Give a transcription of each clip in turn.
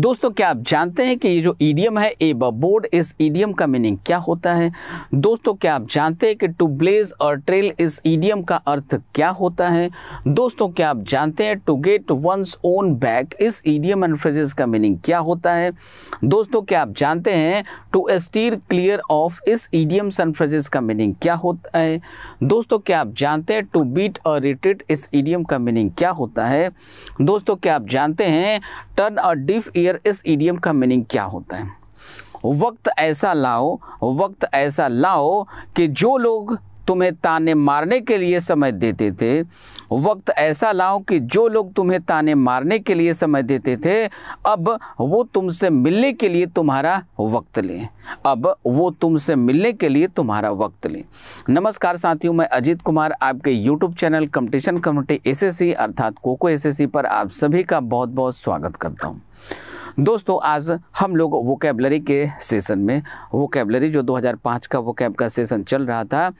दोस्तों क्या आप जानते हैं कि ये जो ईडियम है ए बोर्ड इस ईडियम का मीनिंग क्या होता है दोस्तों क्या आप जानते हैं कि टू ब्लेज और ट्रेल इस ईडियम का अर्थ क्या होता है दोस्तों क्या आप जानते हैं to get one's own back इस ईडियम एंड फ्रेजेस का मीनिंग क्या होता है दोस्तों क्या आप जानते हैं टू एस्टीर क्लियर ऑफ इस ईडियम एंड फ्रेजेस का मीनिंग क्या होता है दोस्तों क्या आप जानते हैं टू बीट और रिट्रीट इस ईडियम का मीनिंग क्या होता है दोस्तों क्या आप जानते हैं टर्न और डिफ क्लियर इस ईडियम का मीनिंग क्या होता है वक्त ऐसा लाओ वक्त ऐसा लाओ कि जो लोग तुम्हें ताने मारने के लिए समय देते थे वक्त ऐसा लाओ कि जो लोग तुम्हें ताने मारने के लिए समय देते थे अब वो तुमसे मिलने के लिए तुम्हारा वक्त लें अब वो तुमसे मिलने के लिए तुम्हारा वक्त लें नमस्कार साथियों मैं अजीत कुमार आपके YouTube channel competition community SSC अर्थात कोको एसएससी पर आप सभी का बहुत बहुत स्वागत करता हूँ दोस्तों आज हम लोग वोकेबलरी के सेशन में वोकेबलरी जो 2005 का वोकेब का सेशन चल रहा था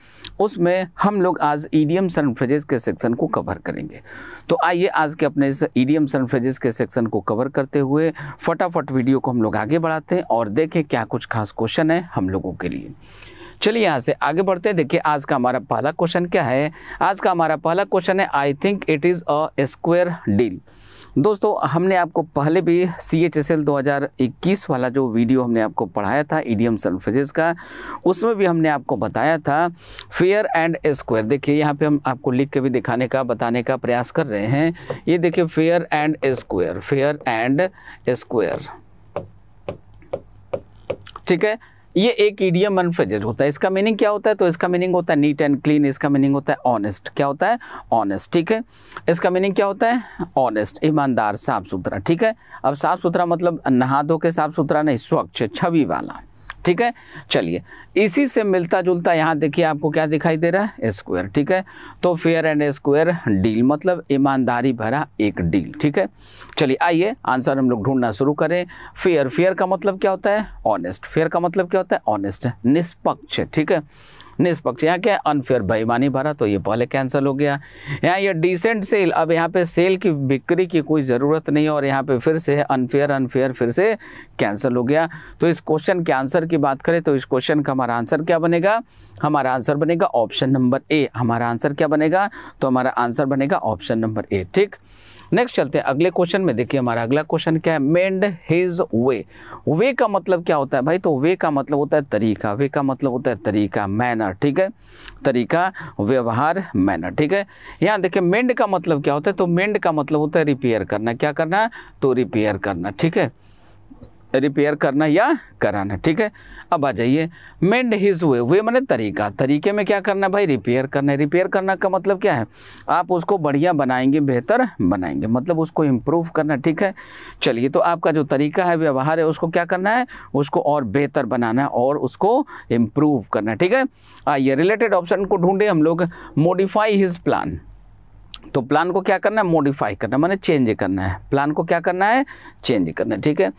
उसमें हम लोग आज ईडीएम सन फ्रेजेस के सेक्शन को कवर करेंगे तो आइए आज के अपने इस ईडीएम सन फ्रेजेस के सेक्शन को कवर करते हुए फटाफट वीडियो को हम लोग आगे बढ़ाते हैं और देखें क्या कुछ खास क्वेश्चन है हम लोगों के लिए चलिए यहाँ से आगे बढ़ते हैं देखिए आज का हमारा पहला क्वेश्चन क्या है आज का हमारा पहला क्वेश्चन है I think it is a square deal दोस्तों हमने आपको पहले भी सी एच एस एल दो हज़ार इक्कीस वाला जो वीडियो हमने आपको पढ़ाया था ईडीएम e डी का उसमें भी हमने आपको बताया था फेयर एंड स्क्वायर देखिए यहाँ पे हम आपको लिख के भी दिखाने का बताने का प्रयास कर रहे हैं ये देखिए fair and square fair and square ठीक है ये एक ईडियम अनफ्रेजेड होता है इसका मीनिंग क्या होता है तो इसका मीनिंग होता है नीट एंड क्लीन इसका मीनिंग होता है ऑनेस्ट क्या होता है ऑनेस्ट ठीक है इसका मीनिंग क्या होता है ऑनेस्ट ईमानदार साफ सुथरा ठीक है अब साफ सुथरा मतलब नहा धो के साफ सुथरा नहीं स्वच्छ छवि वाला ठीक है चलिए इसी से मिलता जुलता यहाँ देखिए आपको क्या दिखाई दे रहा है स्क्वायर ठीक है तो फेयर एंड स्क्वायर डील मतलब ईमानदारी भरा एक डील ठीक है चलिए आइए आंसर हम लोग ढूंढना शुरू करें फेयर फेयर का मतलब क्या होता है ऑनेस्ट फेयर का मतलब क्या होता है ऑनेस्ट निष्पक्ष ठीक है निष्पक्ष यहाँ क्या अनफेयर बेईमानी भरा तो ये पहले कैंसिल हो गया यहाँ ये डिसेंट सेल अब यहाँ पे सेल की बिक्री की कोई ज़रूरत नहीं और यहाँ पे फिर से अनफेयर अनफेयर फिर से कैंसिल हो गया तो इस क्वेश्चन के आंसर की बात करें तो इस क्वेश्चन का हमारा आंसर क्या बनेगा हमारा आंसर बनेगा ऑप्शन नंबर ए हमारा आंसर क्या बनेगा तो हमारा आंसर बनेगा ऑप्शन नंबर ए ठीक नेक्स्ट चलते हैं अगले क्वेश्चन में देखिए हमारा अगला क्वेश्चन क्या है मेंड हिज वे वे का मतलब क्या होता है भाई तो वे का मतलब होता है तरीका वे का मतलब होता है तरीका मैनर ठीक है तरीका व्यवहार मैनर ठीक है यहाँ देखिए मेंड का मतलब क्या होता है तो मेंड का मतलब होता है रिपेयर करना क्या करना है तो रिपेयर करना ठीक है रिपेयर करना या कराना ठीक है अब आ जाइए मेंड हिज वे वे मैंने तरीका तरीके में क्या करना है भाई रिपेयर करना है रिपेयर करना का मतलब क्या है आप उसको बढ़िया बनाएंगे बेहतर बनाएंगे मतलब उसको इम्प्रूव करना ठीक है चलिए तो आपका जो तरीका है व्यवहार है उसको क्या करना है उसको और बेहतर बनाना है और उसको इम्प्रूव करना ठीक है आइए रिलेटेड ऑप्शन को ढूंढे हम लोग मोडिफाई हिज प्लान तो प्लान को क्या करना है मॉडिफाई करना माने चेंज करना है प्लान को क्या करना है चेंज करना है ठीक है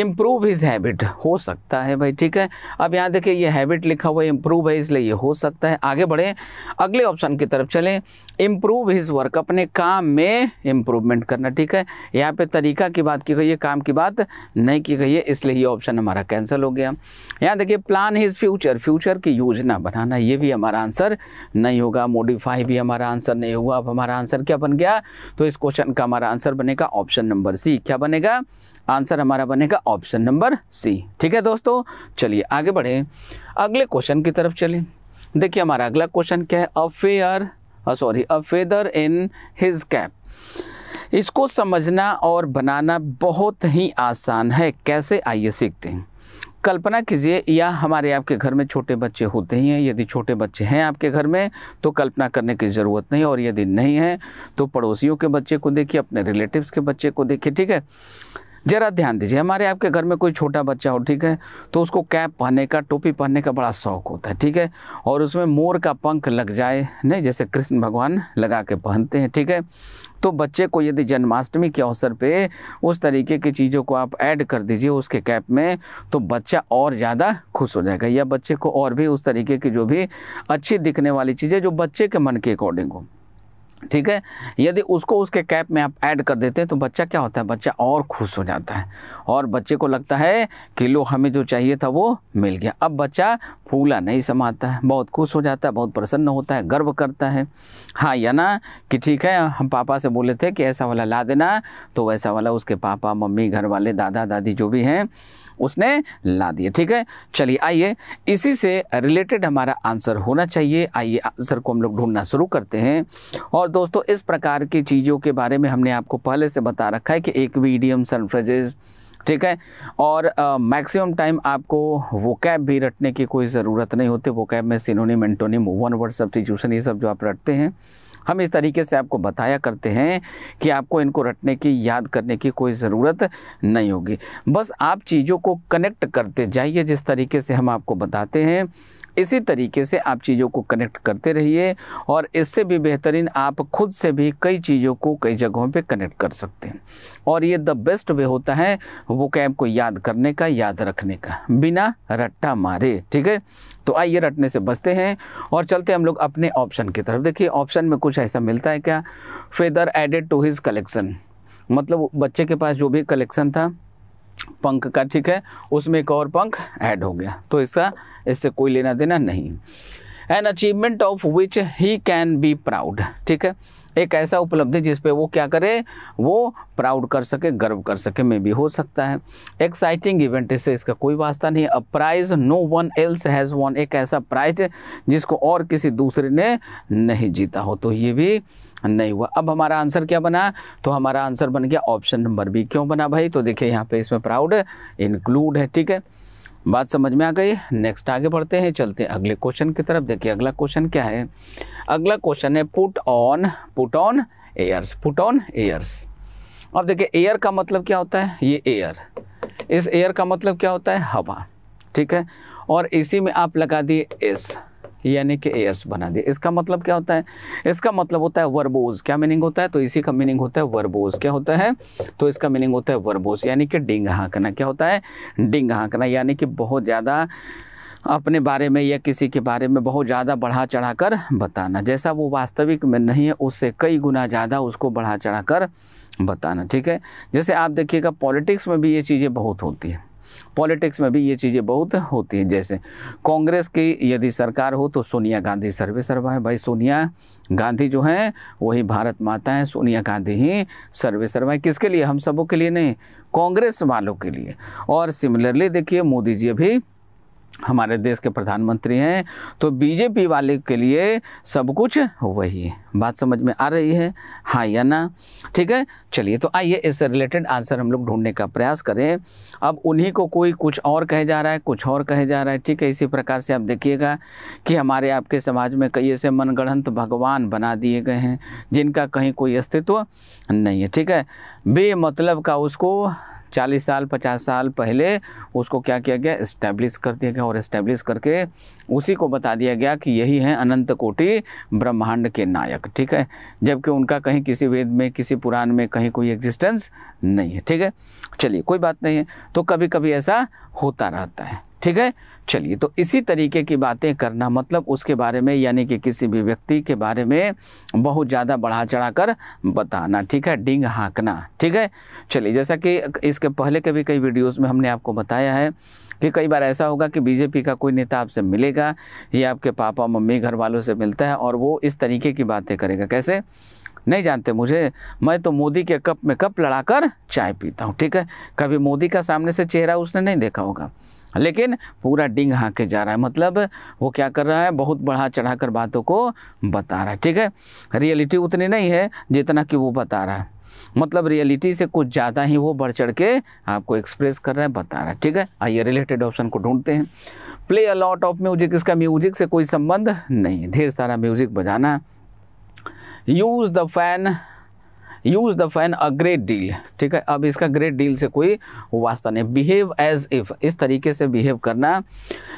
इम्प्रूव हिज हैबिट हो सकता है भाई ठीक है अब यहाँ देखिए ये हैबिट लिखा हुआ है इम्प्रूव है इसलिए ये हो सकता है आगे बढ़ें अगले ऑप्शन की तरफ चलें इम्प्रूव हिज वर्क अपने काम में इम्प्रूवमेंट करना ठीक है यहाँ पर तरीका की बात की गई है काम की बात नहीं की गई है इसलिए ये ऑप्शन हमारा कैंसिल हो गया यहाँ देखिए प्लान हिज फ्यूचर फ्यूचर की योजना बनाना ये भी हमारा आंसर नहीं होगा मॉडिफाई भी हमारा आंसर नहीं होगा अब हमारा आंसर आंसर क्या बन गया तो इस क्वेश्चन का हमारा आंसर बनेगा ऑप्शन नंबर सी क्या बनेगा आंसर हमारा बनेगा ऑप्शन नंबर सी ठीक है दोस्तों चलिए आगे बढ़े अगले क्वेश्चन की तरफ चले देखिए हमारा अगला क्वेश्चन क्या है affair sorry a feather in his cap इसको समझना और बनाना बहुत ही आसान है कैसे आइए सीखते हैं कल्पना कीजिए या हमारे आपके घर में छोटे बच्चे होते ही हैं यदि छोटे बच्चे हैं आपके घर में तो कल्पना करने की ज़रूरत नहीं और यदि नहीं है तो पड़ोसियों के बच्चे को देखिए अपने रिलेटिव्स के बच्चे को देखिए ठीक है ज़रा ध्यान दीजिए हमारे आपके घर में कोई छोटा बच्चा हो ठीक है तो उसको कैप पहनने का टोपी पहनने का बड़ा शौक होता है ठीक है और उसमें मोर का पंख लग जाए नहीं जैसे कृष्ण भगवान लगा के पहनते हैं ठीक है तो बच्चे को यदि जन्माष्टमी के अवसर पे उस तरीके की चीज़ों को आप ऐड कर दीजिए उसके कैप में तो बच्चा और ज़्यादा खुश हो जाएगा या बच्चे को और भी उस तरीके की जो भी अच्छी दिखने वाली चीज़ें जो बच्चे के मन के अकॉर्डिंग हो ठीक है यदि उसको उसके कैप में आप ऐड कर देते हैं तो बच्चा क्या होता है बच्चा और खुश हो जाता है और बच्चे को लगता है कि लो हमें जो चाहिए था वो मिल गया अब बच्चा फूला नहीं समाता है बहुत खुश हो जाता है बहुत प्रसन्न होता है गर्व करता है हाँ या ना कि ठीक है हम पापा से बोले थे कि ऐसा वाला ला देना तो वैसा वाला उसके पापा मम्मी घर वाले दादा दादी जो भी हैं उसने ला दिए ठीक है चलिए आइए इसी से रिलेटेड हमारा आंसर होना चाहिए आइए आंसर को हम लोग ढूंढना शुरू करते हैं और दोस्तों इस प्रकार की चीज़ों के बारे में हमने आपको पहले से बता रखा है कि एक वीडियम सनफ्रेजेज़ ठीक है और मैक्सिमम टाइम आपको वो कैब भी रटने की कोई ज़रूरत नहीं होती वो कैब में synonym antonym one word substitution ये सब जो आप रटते हैं हम इस तरीके से आपको बताया करते हैं कि आपको इनको रटने की याद करने की कोई ज़रूरत नहीं होगी बस आप चीज़ों को कनेक्ट करते जाइए जिस तरीके से हम आपको बताते हैं इसी तरीके से आप चीज़ों को कनेक्ट करते रहिए और इससे भी बेहतरीन आप खुद से भी कई चीज़ों को कई जगहों पे कनेक्ट कर सकते हैं और ये द बेस्ट वे होता है वो कैब को याद करने का याद रखने का बिना रट्टा मारे ठीक है तो आइए रटने से बचते हैं और चलते हम लोग अपने ऑप्शन की तरफ देखिए ऑप्शन में कुछ ऐसा मिलता है क्या feather added to his collection मतलब बच्चे के पास जो भी कलेक्शन था पंख का ठीक है उसमें एक और पंख ऐड हो गया तो इसका इससे कोई लेना देना नहीं an achievement of which he can be proud ठीक है एक ऐसा उपलब्धि जिस पे वो क्या करे वो प्राउड कर सके गर्व कर सके में भी हो सकता है एक्साइटिंग इवेंट इससे इसका कोई वास्ता नहीं a prize no one else has won एक ऐसा प्राइज जिसको और किसी दूसरे ने नहीं जीता हो तो ये भी नहीं हुआ अब हमारा आंसर क्या बना तो हमारा आंसर बन गया ऑप्शन नंबर बी क्यों बना भाई तो देखिए यहाँ पे इसमें प्राउड इंक्लूड है ठीक है बात समझ में आ गई नेक्स्ट आगे बढ़ते हैं चलते हैं अगले क्वेश्चन की तरफ देखिए अगला क्वेश्चन क्या है अगला क्वेश्चन है put on put on airs put on airs अब देखिए एयर का मतलब क्या होता है ये एयर इस एयर का मतलब क्या होता है हवा ठीक है और इसी में आप लगा दिए एस यानी कि एयर्स बना दिया इसका मतलब क्या होता है इसका मतलब होता है वर्बोज क्या मीनिंग होता है तो इसी का मीनिंग होता है वर्बोज क्या होता है तो इसका मीनिंग होता है वर्बोज यानी कि डिंग हाँकना क्या होता है डिंग हाँकना यानी कि बहुत ज़्यादा अपने बारे में या किसी के बारे में बहुत ज़्यादा बढ़ा चढ़ा कर बताना जैसा वो वास्तविक में नहीं है उससे कई गुना ज़्यादा उसको बढ़ा चढ़ा कर बताना ठीक है जैसे आप देखिएगा पॉलिटिक्स में भी ये चीज़ें बहुत होती हैं पॉलिटिक्स में भी ये चीज़ें बहुत होती हैं जैसे कांग्रेस की यदि सरकार हो तो सोनिया गांधी सर्वे सर्वा है भाई सोनिया गांधी जो है वही भारत माता है सोनिया गांधी ही सर्वे सर्वा है किसके लिए हम सबों के लिए नहीं कांग्रेस वालों के लिए और सिमिलरली देखिए मोदी जी अभी हमारे देश के प्रधानमंत्री हैं तो बीजेपी वाले के लिए सब कुछ वही है बात समझ में आ रही है हाँ या ना ठीक है चलिए तो आइए इससे रिलेटेड आंसर हम लोग ढूंढने का प्रयास करें अब उन्हीं को कोई कुछ और कहे जा रहा है कुछ और कहे जा रहा है ठीक है इसी प्रकार से आप देखिएगा कि हमारे आपके समाज में कई ऐसे मनगढ़ंत भगवान बना दिए गए हैं जिनका कहीं कोई अस्तित्व नहीं है ठीक है बेमतलब का उसको 40 साल 50 साल पहले उसको क्या किया गया इस्टेब्लिश कर दिया गया और इस्टेब्लिश करके उसी को बता दिया गया कि यही है अनंत कोटि ब्रह्मांड के नायक ठीक है जबकि उनका कहीं किसी वेद में किसी पुराण में कहीं कोई एग्जिस्टेंस नहीं है ठीक है चलिए कोई बात नहीं है तो कभी कभी ऐसा होता रहता है ठीक है चलिए तो इसी तरीके की बातें करना मतलब उसके बारे में यानी कि किसी भी व्यक्ति के बारे में बहुत ज़्यादा बढ़ा चढ़ा कर बताना ठीक है डिंग हाँकना ठीक है चलिए जैसा कि इसके पहले के भी कई वीडियोस में हमने आपको बताया है कि कई बार ऐसा होगा कि बीजेपी का कोई नेता आपसे मिलेगा या आपके पापा मम्मी घर वालों से मिलता है और वो इस तरीके की बातें करेगा कैसे नहीं जानते मुझे मैं तो मोदी के कप में कप लड़ाकर चाय पीता हूँ ठीक है कभी मोदी का सामने से चेहरा उसने नहीं देखा होगा लेकिन पूरा डिंग हाँ के जा रहा है मतलब वो क्या कर रहा है बहुत बढ़ा चढ़ा कर बातों को बता रहा है ठीक है रियलिटी उतनी नहीं है जितना कि वो बता रहा है मतलब रियलिटी से कुछ ज़्यादा ही वो बढ़ चढ़ के आपको एक्सप्रेस कर रहा है बता रहा है ठीक है आइए रिलेटेड ऑप्शन को ढूंढते हैं play a lot of music इसका म्यूजिक से कोई संबंध नहीं है ढेर सारा म्यूजिक बजाना use the fan use the fan a great deal ठीक है अब इसका ग्रेट डील से कोई वास्ता नहीं बिहेव एज इफ़ इस तरीके से बिहेव करना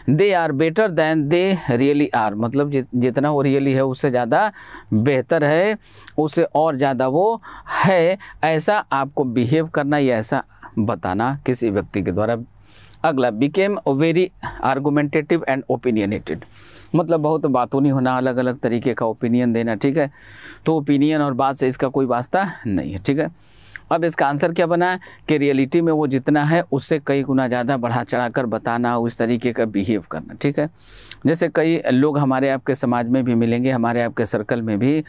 they are better than they really are मतलब जित, जितना वो रियली है उससे ज़्यादा बेहतर है उससे और ज़्यादा वो है ऐसा आपको बिहेव करना या ऐसा बताना किसी व्यक्ति के द्वारा अगला became very argumentative and opinionated मतलब बहुत बातों नहीं होना अलग अलग तरीके का ओपिनियन देना ठीक है तो ओपिनियन और बात से इसका कोई वास्ता नहीं है ठीक है अब इसका आंसर क्या बना है कि रियलिटी में वो जितना है उससे कई गुना ज़्यादा बढ़ा चढ़ा कर बताना उस तरीके का बिहेव करना ठीक है जैसे कई लोग हमारे आपके समाज में भी मिलेंगे हमारे आपके सर्कल में भी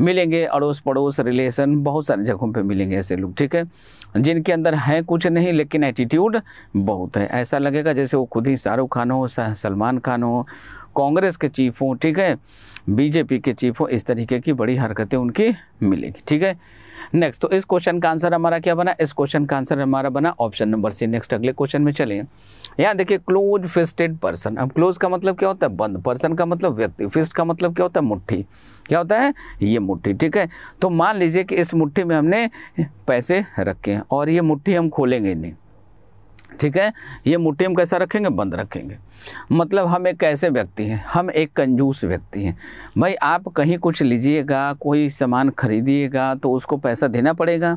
मिलेंगे अड़ोस पड़ोस रिलेशन बहुत सारी जगहों पे मिलेंगे ऐसे लोग ठीक है जिनके अंदर हैं कुछ नहीं लेकिन एटीट्यूड बहुत है ऐसा लगेगा जैसे वो खुद ही शाहरुख खान हो सलमान खान हो कांग्रेस के चीफ हों ठीक है बीजेपी के चीफ हों इस तरीके की बड़ी हरकतें उनकी मिलेगी ठीक है नेक्स्ट तो इस क्वेश्चन का आंसर हमारा क्या बना इस क्वेश्चन का आंसर हमारा बना ऑप्शन नंबर सी नेक्स्ट अगले क्वेश्चन में चले यहाँ देखिए क्लोज फिस्टेड पर्सन अब क्लोज का मतलब क्या होता है बंद पर्सन का मतलब व्यक्ति फिस्ट का मतलब क्या होता है मुट्ठी क्या होता है ये मुट्ठी ठीक है तो मान लीजिए कि इस मुट्ठी में हमने पैसे रखे हैं और ये मुट्ठी हम खोलेंगे नहीं ठीक है ये मुठ्ठी हम कैसा रखेंगे बंद रखेंगे मतलब हम एक कैसे व्यक्ति हैं हम एक कंजूस व्यक्ति हैं भाई आप कहीं कुछ लीजिएगा कोई सामान खरीदिएगा तो उसको पैसा देना पड़ेगा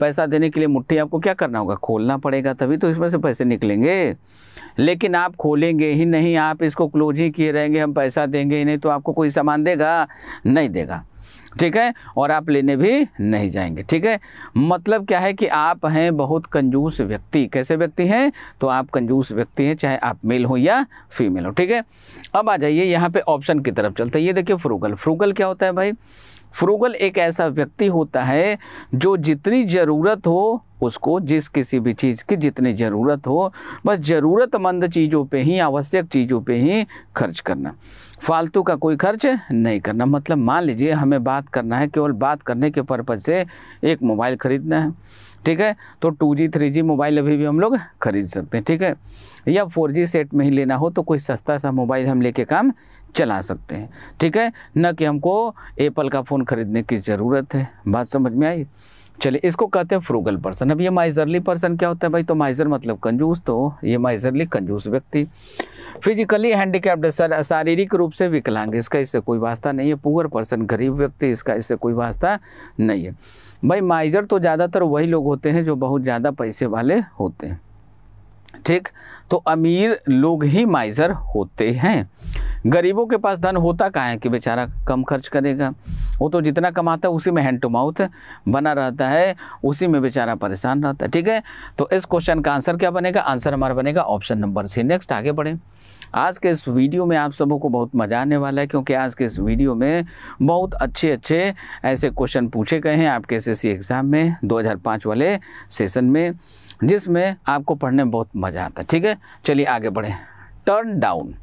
पैसा देने के लिए मुट्ठी आपको क्या करना होगा खोलना पड़ेगा तभी तो इसमें से पैसे निकलेंगे लेकिन आप खोलेंगे ही नहीं आप इसको क्लोज ही किए रहेंगे हम पैसा देंगे ही नहीं तो आपको कोई सामान देगा नहीं देगा ठीक है और आप लेने भी नहीं जाएंगे ठीक है मतलब क्या है कि आप हैं बहुत कंजूस व्यक्ति कैसे व्यक्ति हैं तो आप कंजूस व्यक्ति हैं चाहे आप मेल हो या फीमेल हो ठीक है अब आ जाइए यहाँ पे ऑप्शन की तरफ चलते हैं ये देखिए फ्रूगल फ्रूगल क्या होता है भाई फ्रूगल एक ऐसा व्यक्ति होता है जो जितनी ज़रूरत हो उसको जिस किसी भी चीज़ की जितनी ज़रूरत हो बस ज़रूरतमंद चीज़ों पे ही आवश्यक चीज़ों पे ही खर्च करना फालतू का कोई खर्च नहीं करना मतलब मान लीजिए हमें बात करना है केवल बात करने के पर्पज़ से एक मोबाइल ख़रीदना है ठीक है तो two G three G mobile अभी भी हम लोग खरीद सकते हैं ठीक है या फोर जी सेट में ही लेना हो तो कोई सस्ता सा मोबाइल हम लेके काम चला सकते हैं ठीक है न कि हमको एप्पल का फ़ोन ख़रीदने की ज़रूरत है बात समझ में आई चलिए इसको कहते हैं फ्रूगल पर्सन अब ये माइजरली पर्सन क्या होता है भाई तो माइजर मतलब कंजूस तो ये माइजरली कंजूस व्यक्ति फिजिकली हैंडीकैप्ड शारीरिक रूप से विकलांग इसका इससे कोई वास्ता नहीं है पुअर पर्सन गरीब व्यक्ति इसका इससे कोई वास्ता नहीं है भाई माइजर तो ज़्यादातर वही लोग होते हैं जो बहुत ज़्यादा पैसे वाले होते हैं ठीक तो अमीर लोग ही माइज़र होते हैं गरीबों के पास धन होता कहाँ है कि बेचारा कम खर्च करेगा वो तो जितना कमाता है उसी में हैंड टू माउथ बना रहता है उसी में बेचारा परेशान रहता है ठीक है तो इस क्वेश्चन का आंसर क्या बनेगा आंसर हमारा बनेगा ऑप्शन नंबर सी नेक्स्ट आगे बढ़े आज के इस वीडियो में आप सबों को बहुत मज़ा आने वाला है क्योंकि आज के इस वीडियो में बहुत अच्छे अच्छे ऐसे क्वेश्चन पूछे गए हैं आपके एस एग्ज़ाम में दो वाले सेशन में जिसमें आपको पढ़ने में बहुत मज़ा आता है ठीक है चलिए आगे बढ़ें टर्न डाउन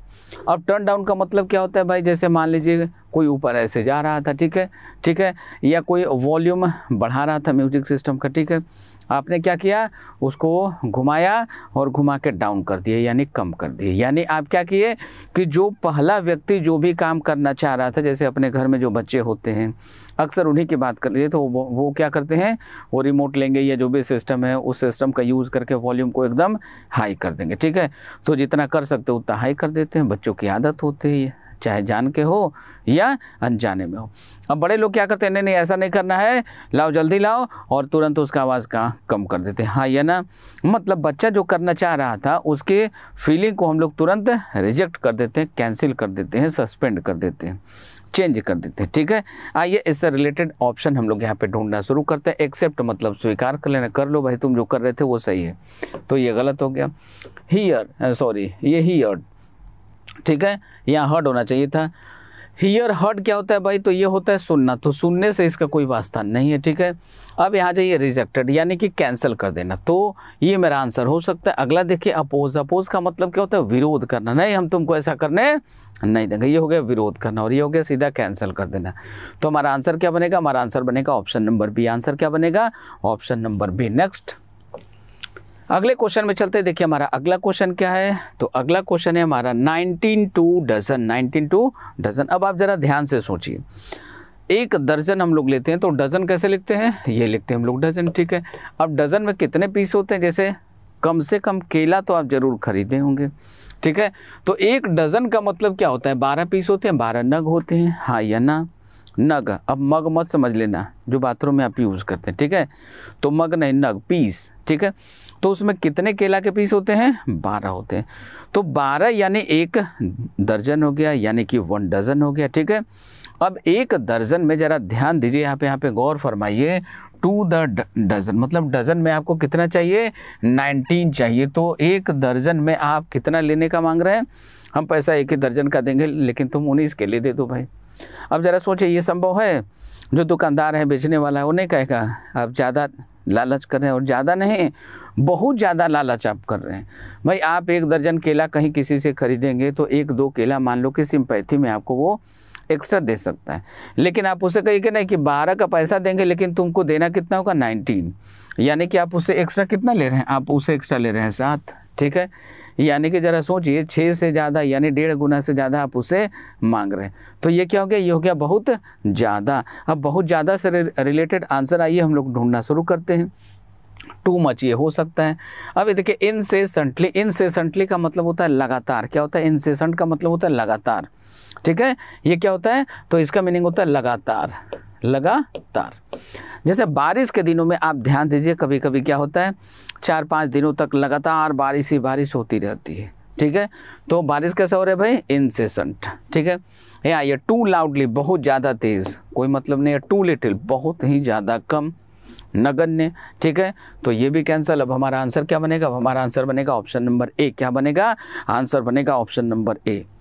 अब टर्न डाउन का मतलब क्या होता है भाई जैसे मान लीजिए कोई ऊपर ऐसे जा रहा था ठीक है ठीक है या कोई वॉल्यूम बढ़ा रहा था म्यूजिक सिस्टम का ठीक है आपने क्या किया उसको घुमाया और घुमा के डाउन कर दिए यानी कम कर दिए यानी आप क्या किए कि जो पहला व्यक्ति जो भी काम करना चाह रहा था जैसे अपने घर में जो बच्चे होते हैं अक्सर उन्हीं की बात कर लीजिए तो वो वो क्या करते हैं वो रिमोट लेंगे या जो भी सिस्टम है उस सिस्टम का यूज़ करके वॉल्यूम को एकदम हाई कर देंगे ठीक है तो जितना कर सकते उतना हाई कर देते हैं बच्चों की आदत होती है चाहे जान के हो या अनजाने में हो अब बड़े लोग क्या करते हैं नहीं नहीं ऐसा नहीं करना है लाओ जल्दी लाओ और तुरंत उसका आवाज़ कहाँ कम कर देते हैं हाँ या ना मतलब बच्चा जो करना चाह रहा था उसके फीलिंग को हम लोग तुरंत रिजेक्ट कर देते हैं कैंसिल कर देते हैं सस्पेंड कर देते हैं चेंज कर देते हैं ठीक है आइए इससे रिलेटेड ऑप्शन हम लोग यहाँ पे ढूंढना शुरू करते हैं एक्सेप्ट मतलब स्वीकार कर लेना कर लो भाई तुम जो कर रहे थे वो सही है तो ये गलत हो गया हीयर सॉरी ये हीयर्ड ठीक है यहाँ हर्ड होना चाहिए था हियर हर्ड क्या होता है भाई तो ये होता है सुनना तो सुनने से इसका कोई वास्ता नहीं है ठीक है अब यहाँ जाइए रिजेक्टेड यानी कि कैंसिल कर देना तो ये मेरा आंसर हो सकता है अगला देखिए अपोज अपोज का मतलब क्या होता है विरोध करना नहीं हम तुमको ऐसा करने नहीं देंगे ये हो गया विरोध करना और ये हो गया सीधा कैंसिल कर देना तो हमारा आंसर क्या बनेगा हमारा आंसर बनेगा ऑप्शन नंबर बी आंसर क्या बनेगा ऑप्शन नंबर बी नेक्स्ट अगले क्वेश्चन में चलते देखिए हमारा अगला क्वेश्चन क्या है तो अगला क्वेश्चन है हमारा 19 टू डजन 19 टू डजन अब आप ज़रा ध्यान से सोचिए एक दर्जन हम लोग लेते हैं तो डजन कैसे लिखते हैं ये लिखते हैं हम लोग डजन ठीक है अब डजन में कितने पीस होते हैं जैसे कम से कम केला तो आप ज़रूर खरीदे होंगे ठीक है तो एक डजन का मतलब क्या होता है बारह पीस होते हैं बारह नग होते हैं हाँ या ना नग अब मग मत समझ लेना जो बाथरूम में आप यूज़ करते हैं ठीक है तो मग नहीं नग पीस ठीक है तो उसमें कितने केला के पीस होते हैं बारह होते हैं तो बारह यानी एक दर्जन हो गया यानी कि वन डजन हो गया ठीक है अब एक दर्जन में ज़रा ध्यान दीजिए यहाँ पे यहाँ पे गौर फरमाइए टू द डजन मतलब डजन में आपको कितना चाहिए नाइनटीन चाहिए तो एक दर्जन में आप कितना लेने का मांग रहे हैं हम पैसा एक ही दर्जन का देंगे लेकिन तुम उन्नीस के ले दे दो भाई अब ज़रा सोचे ये संभव है जो दुकानदार है बेचने वाला है वो नहीं कहेगा आप ज़्यादा लालच कर रहे हैं और ज़्यादा नहीं बहुत ज़्यादा लालच आप कर रहे हैं भाई आप एक दर्जन केला कहीं किसी से खरीदेंगे तो एक दो केला मान लो कि सिंपैथी में आपको वो एक्स्ट्रा दे सकता है लेकिन आप उसे कहिए कि नहीं कि बारह का पैसा देंगे लेकिन तुमको देना कितना होगा नाइनटीन यानी कि आप उसे एक्स्ट्रा कितना ले रहे हैं आप उसे एक्स्ट्रा ले रहे हैं सात ठीक है यानी कि ज़रा सोचिए छः से ज़्यादा यानी डेढ़ गुना से ज़्यादा आप उसे मांग रहे हैं तो ये क्या हो गया ये हो गया बहुत ज़्यादा अब बहुत ज़्यादा से रिलेटेड आंसर आइए हम लोग ढूंढना शुरू करते हैं टू मच ये हो सकता है अब ये देखिए इनसेसेंटली इनसेसेंटली का मतलब होता है लगातार क्या होता है इनसेसेंट का मतलब होता है लगातार ठीक है ये क्या होता है तो इसका मीनिंग होता है लगातार लगातार जैसे बारिश के दिनों में आप ध्यान दीजिए कभी कभी क्या होता है चार पाँच दिनों तक लगातार बारिश ही बारिश होती रहती है ठीक है तो बारिश कैसे हो रहा है भाई इंसेसेंट ठीक है या ये टू लाउडली बहुत ज़्यादा तेज़ कोई मतलब नहीं है टू लिटिल बहुत ही ज़्यादा कम नगण्य ठीक है तो ये भी कैंसल अब हमारा आंसर क्या बनेगा अब हमारा आंसर बनेगा ऑप्शन नंबर ए क्या बनेगा आंसर बनेगा ऑप्शन नंबर ए